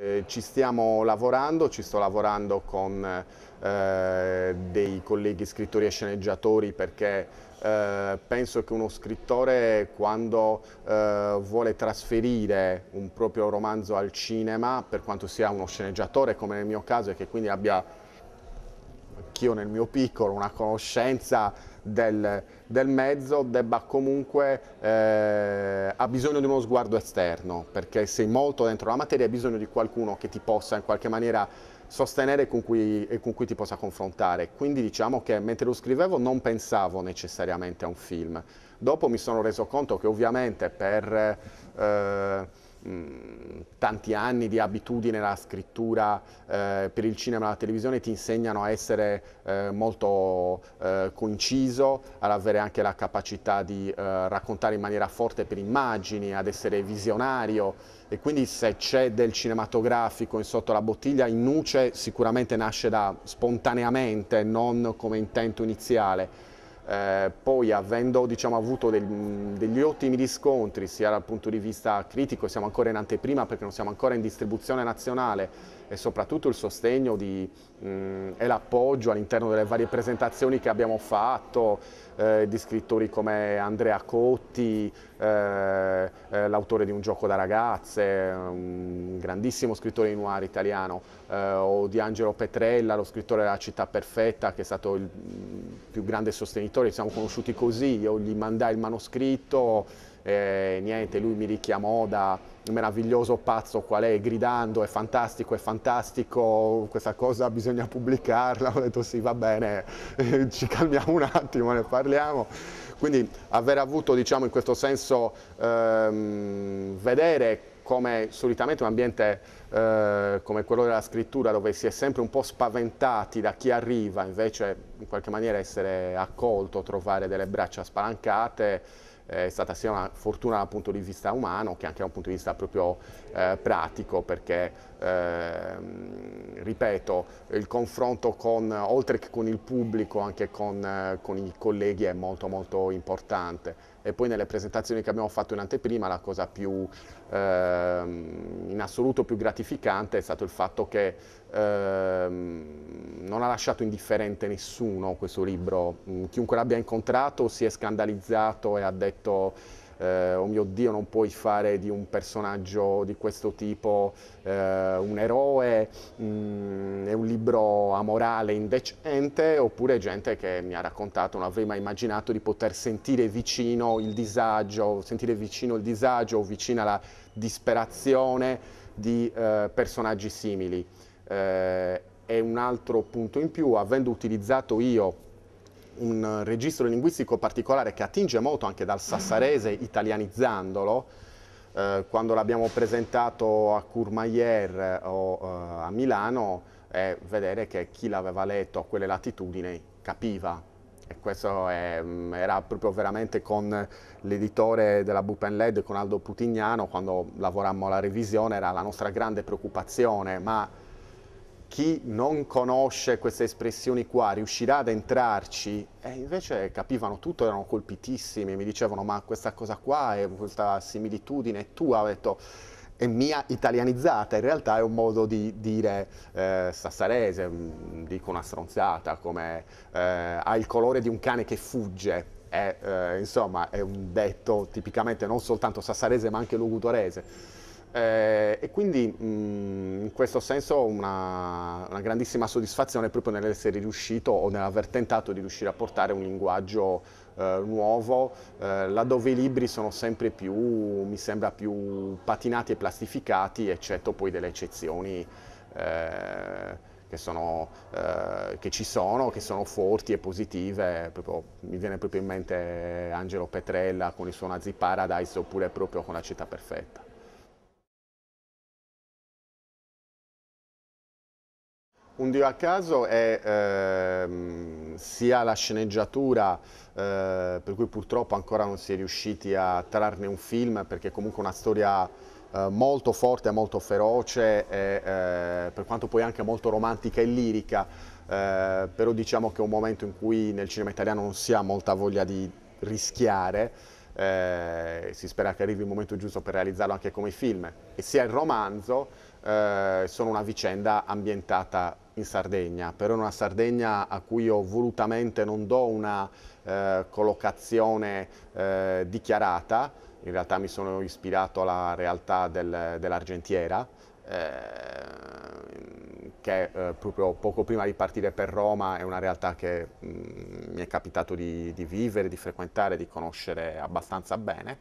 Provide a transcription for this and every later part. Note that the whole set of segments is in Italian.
Eh, ci stiamo lavorando, ci sto lavorando con eh, dei colleghi scrittori e sceneggiatori perché eh, penso che uno scrittore quando eh, vuole trasferire un proprio romanzo al cinema, per quanto sia uno sceneggiatore come nel mio caso e che quindi abbia anch'io nel mio piccolo una conoscenza del, del mezzo debba comunque, eh, ha bisogno di uno sguardo esterno, perché sei molto dentro la materia hai bisogno di qualcuno che ti possa in qualche maniera sostenere con cui, e con cui ti possa confrontare. Quindi diciamo che mentre lo scrivevo non pensavo necessariamente a un film. Dopo mi sono reso conto che ovviamente per... Eh, mh, mm, tanti anni di abitudine alla scrittura eh, per il cinema e la televisione ti insegnano a essere eh, molto eh, conciso, ad avere anche la capacità di eh, raccontare in maniera forte per immagini, ad essere visionario e quindi se c'è del cinematografico in sotto la bottiglia, in nuce sicuramente nasce da spontaneamente, non come intento iniziale eh, poi avendo diciamo, avuto del, degli ottimi riscontri sia dal punto di vista critico, siamo ancora in anteprima perché non siamo ancora in distribuzione nazionale, e soprattutto il sostegno di, mh, mm, e l'appoggio all'interno delle varie presentazioni che abbiamo fatto eh, di scrittori come Andrea Cotti, eh, eh, l'autore di Un gioco da ragazze, un grandissimo scrittore di noir italiano, eh, o di Angelo Petrella, lo scrittore della città perfetta che è stato il più grande sostenitore, ci siamo conosciuti così, io gli mandai il manoscritto eh, niente, lui mi richiamò da meraviglioso pazzo qual è, gridando è fantastico, è fantastico, questa cosa bisogna pubblicarla, ho detto sì va bene, ci calmiamo un attimo, ne parliamo. Quindi aver avuto diciamo in questo senso ehm, vedere come solitamente un ambiente eh, come quello della scrittura dove si è sempre un po' spaventati da chi arriva, invece in qualche maniera essere accolto, trovare delle braccia spalancate, eh, è stata sia una fortuna dal punto di vista umano che anche da un punto di vista proprio eh, pratico perché ehm, ripeto il confronto con, oltre che con il pubblico anche con, eh, con i colleghi è molto molto importante e poi nelle presentazioni che abbiamo fatto in anteprima la cosa più ehm, in assoluto più gratificante è stato il fatto che ehm, non ha lasciato indifferente nessuno questo libro, mm, chiunque l'abbia incontrato si è scandalizzato e ha detto eh, oh mio Dio non puoi fare di un personaggio di questo tipo eh, un eroe, mh, mm, è un libro amorale, indecente, oppure gente che mi ha raccontato, non avrei mai immaginato di poter sentire vicino il disagio, sentire vicino il disagio o vicina la disperazione di eh, personaggi simili. Eh, è un altro punto in più, avendo utilizzato io un registro linguistico particolare che attinge molto anche dal sassarese italianizzandolo, eh, quando l'abbiamo presentato a Courmayeur eh, o eh, a Milano, è vedere che chi l'aveva letto a quelle latitudini capiva. E questo è, mm, era proprio veramente con l'editore della Bupenled, con Aldo Putignano, quando lavorammo alla revisione, era la nostra grande preoccupazione, ma chi non conosce queste espressioni qua riuscirà ad entrarci e invece capivano tutto, erano colpitissimi, mi dicevano ma questa cosa qua è questa similitudine è tua, ho detto è mia italianizzata, in realtà è un modo di dire eh, sassarese, mm, dico una stronzata, come eh, ha il colore di un cane che fugge, è, eh, insomma è un detto tipicamente non soltanto sassarese ma anche lugutorese. Eh, e quindi mh, mm, in questo senso una, una, grandissima soddisfazione proprio nell'essere riuscito o nell'aver tentato di riuscire a portare un linguaggio eh, nuovo, eh, laddove i libri sono sempre più, mi sembra, più patinati e plastificati, eccetto poi delle eccezioni. Eh, che, sono, eh, che, ci sono, che sono forti e positive, proprio, mi viene proprio in mente Angelo Petrella con il suo Nazi Paradise oppure proprio con la città perfetta. Un Dio a caso è ehm, sia la sceneggiatura eh, per cui purtroppo ancora non si è riusciti a trarne un film perché è comunque una storia eh, molto forte, molto feroce e eh, per quanto poi anche molto romantica e lirica, eh, però diciamo che è un momento in cui nel cinema italiano non si ha molta voglia di rischiare, eh, si spera che arrivi il momento giusto per realizzarlo anche come film, e sia il romanzo eh, sono una vicenda ambientata in Sardegna, però una Sardegna a cui io volutamente non do una eh, collocazione eh, dichiarata, in realtà mi sono ispirato alla realtà del, dell'Argentiera, ehm, eh, che proprio poco prima di partire per Roma è una realtà che mh, mm, mi è capitato di, di, vivere, di frequentare, di conoscere abbastanza bene.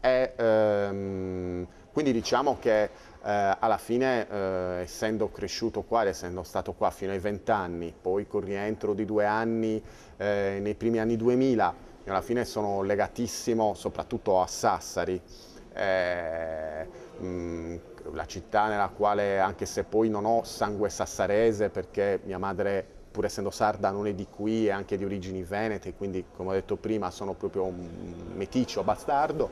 E, eh, quindi diciamo che eh, alla fine, eh, essendo cresciuto qua ed essendo stato qua fino ai 20 anni, poi con rientro di due anni eh, nei primi anni 2000, alla fine sono legatissimo soprattutto a Sassari, mh, eh, mm, la città nella quale, anche se poi non ho sangue sassarese perché mia madre pur essendo sarda non è di qui, è anche di origini venete, quindi come ho detto prima sono proprio un meticcio bastardo.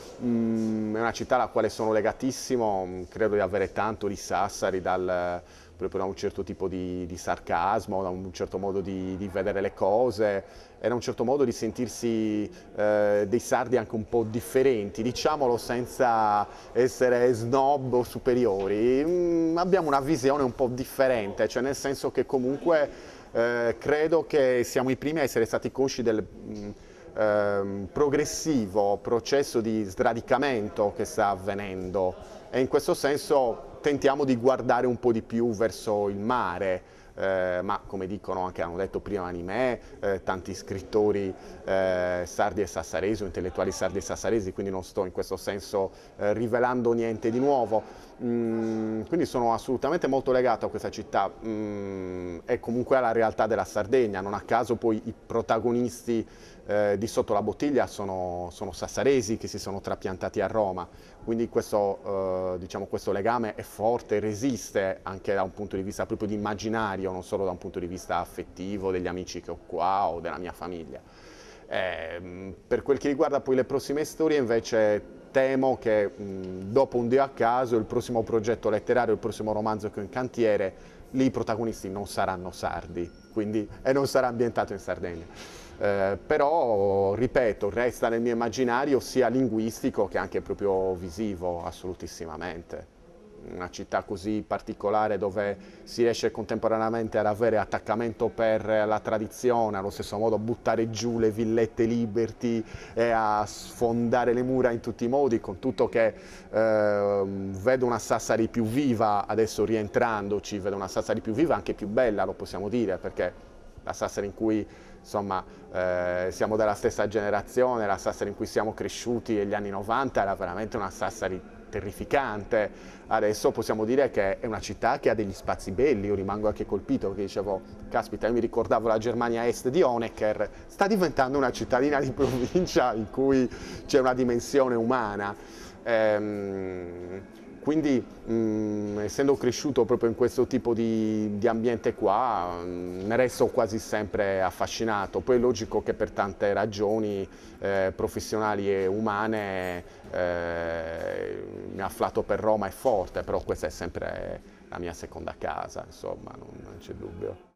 Mm, è una città alla quale sono legatissimo, mm, credo di avere tanto di Sassari dal proprio da un certo tipo di, di sarcasmo, da un certo modo di, di, vedere le cose, era un certo modo di sentirsi eh, dei sardi anche un po' differenti, diciamolo senza essere snob o superiori, mm, abbiamo una visione un po' differente, cioè nel senso che comunque eh, credo che siamo i primi a essere stati consci del... Mm, Ehm, progressivo processo di sradicamento che sta avvenendo e in questo senso tentiamo di guardare un po' di più verso il mare, eh, ma come dicono anche, hanno detto prima anime, eh, tanti scrittori eh, sardi e sassaresi o intellettuali sardi e sassaresi, quindi non sto in questo senso eh, rivelando niente di nuovo. Mm, quindi sono assolutamente molto legato a questa città e mm, comunque alla realtà della Sardegna, non a caso poi i protagonisti eh, di Sotto la Bottiglia sono, sono, sassaresi che si sono trapiantati a Roma, quindi questo, eh, diciamo, questo, legame è forte, resiste anche da un punto di vista proprio di immaginario, non solo da un punto di vista affettivo degli amici che ho qua o della mia famiglia. Eh, mm, per quel che riguarda poi le prossime storie invece temo che mh, dopo un Dio a caso il prossimo progetto letterario, il prossimo romanzo che ho in cantiere, lì i protagonisti non saranno sardi quindi, e non sarà ambientato in Sardegna. Eh, però, ripeto, resta nel mio immaginario sia linguistico che anche proprio visivo, assolutissimamente una città così particolare dove si riesce contemporaneamente ad avere attaccamento per la tradizione, allo stesso modo a buttare giù le villette liberty e a sfondare le mura in tutti i modi, con tutto che eh, vedo una Sassari più viva adesso rientrandoci, vedo una Sassari più viva, anche più bella lo possiamo dire, perché la Sassari in cui insomma, eh, siamo della stessa generazione, la Sassari in cui siamo cresciuti negli anni 90 era veramente una Sassari terrificante. Adesso possiamo dire che è una città che ha degli spazi belli, io rimango anche colpito perché dicevo, caspita, io mi ricordavo la Germania Est di Honecker, sta diventando una cittadina di provincia in cui c'è una dimensione umana. Ehm, quindi mh, mm, essendo cresciuto proprio in questo tipo di, di ambiente qua, mh, mm, ne resto quasi sempre affascinato. Poi è logico che per tante ragioni eh, professionali e umane eh, il mio afflato per Roma è forte, però questa è sempre la mia seconda casa, insomma, non, non c'è dubbio.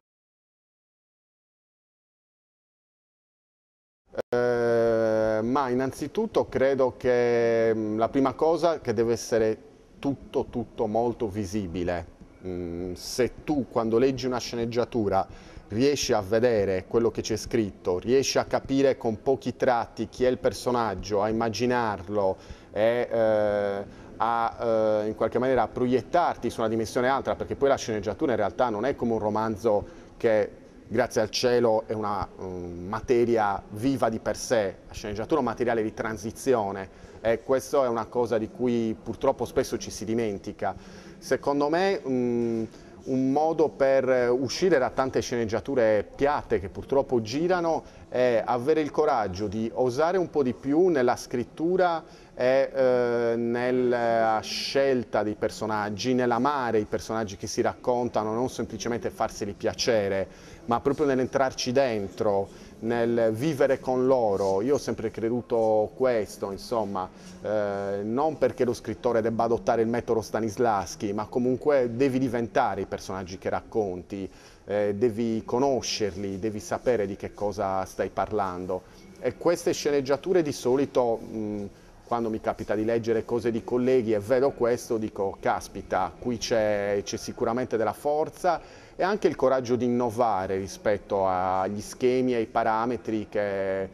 Eh, ma innanzitutto credo che mh, mm, la prima cosa che deve essere tutto, tutto molto visibile. Mm, se tu quando leggi una sceneggiatura riesci a vedere quello che c'è scritto, riesci a capire con pochi tratti chi è il personaggio, a immaginarlo e eh, a eh, in qualche maniera a proiettarti su una dimensione altra, perché poi la sceneggiatura in realtà non è come un romanzo che grazie al cielo è una um, materia viva di per sé, la sceneggiatura è un materiale di transizione e questa è una cosa di cui purtroppo spesso ci si dimentica. Secondo me... Um, un modo per uscire da tante sceneggiature piatte che purtroppo girano è avere il coraggio di osare un po' di più nella scrittura e eh, nella scelta dei personaggi, nell'amare i personaggi che si raccontano, non semplicemente farseli piacere, ma proprio nell'entrarci dentro nel vivere con loro. Io ho sempre creduto questo, insomma, eh, non perché lo scrittore debba adottare il metodo Stanislaschi, ma comunque devi diventare i personaggi che racconti, eh, devi conoscerli, devi sapere di che cosa stai parlando. E queste sceneggiature di solito... Mh, mm, quando mi capita di leggere cose di colleghi e vedo questo dico caspita, qui c'è sicuramente della forza e anche il coraggio di innovare rispetto agli schemi e ai parametri che,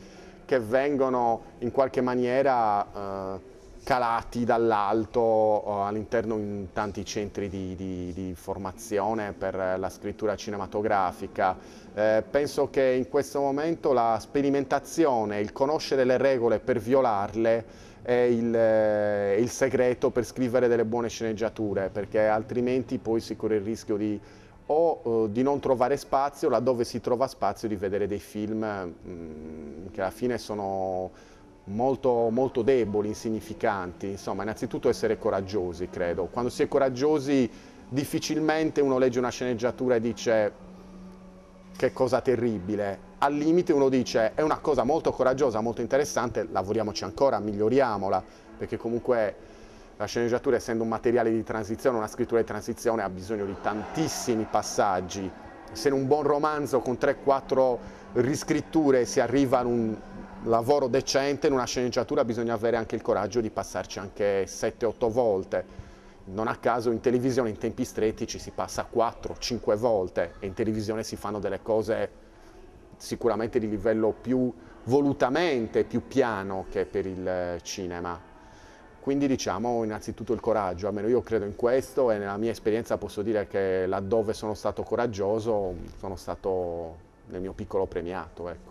che, vengono in qualche maniera eh, calati dall'alto eh, all'interno in tanti centri di, di, di, formazione per la scrittura cinematografica. Eh, penso che in questo momento la sperimentazione, il conoscere le regole per violarle è il, eh, il segreto per scrivere delle buone sceneggiature, perché altrimenti poi si corre il rischio di o eh, di non trovare spazio, laddove si trova spazio di vedere dei film mh, mm, che alla fine sono molto, molto deboli, insignificanti. Insomma, innanzitutto essere coraggiosi, credo. Quando si è coraggiosi difficilmente uno legge una sceneggiatura e dice che cosa terribile. Al limite uno dice è una cosa molto coraggiosa, molto interessante, lavoriamoci ancora, miglioriamola, perché comunque la sceneggiatura, essendo un materiale di transizione, una scrittura di transizione, ha bisogno di tantissimi passaggi. Se in un buon romanzo con 3-4 riscritture si arriva a un lavoro decente, in una sceneggiatura bisogna avere anche il coraggio di passarci anche 7-8 volte. Non a caso in televisione in tempi stretti ci si passa 4-5 volte e in televisione si fanno delle cose sicuramente di livello più volutamente, più piano che per il cinema. Quindi diciamo innanzitutto il coraggio, almeno io credo in questo e nella mia esperienza posso dire che laddove sono stato coraggioso sono stato nel mio piccolo premiato. Ecco.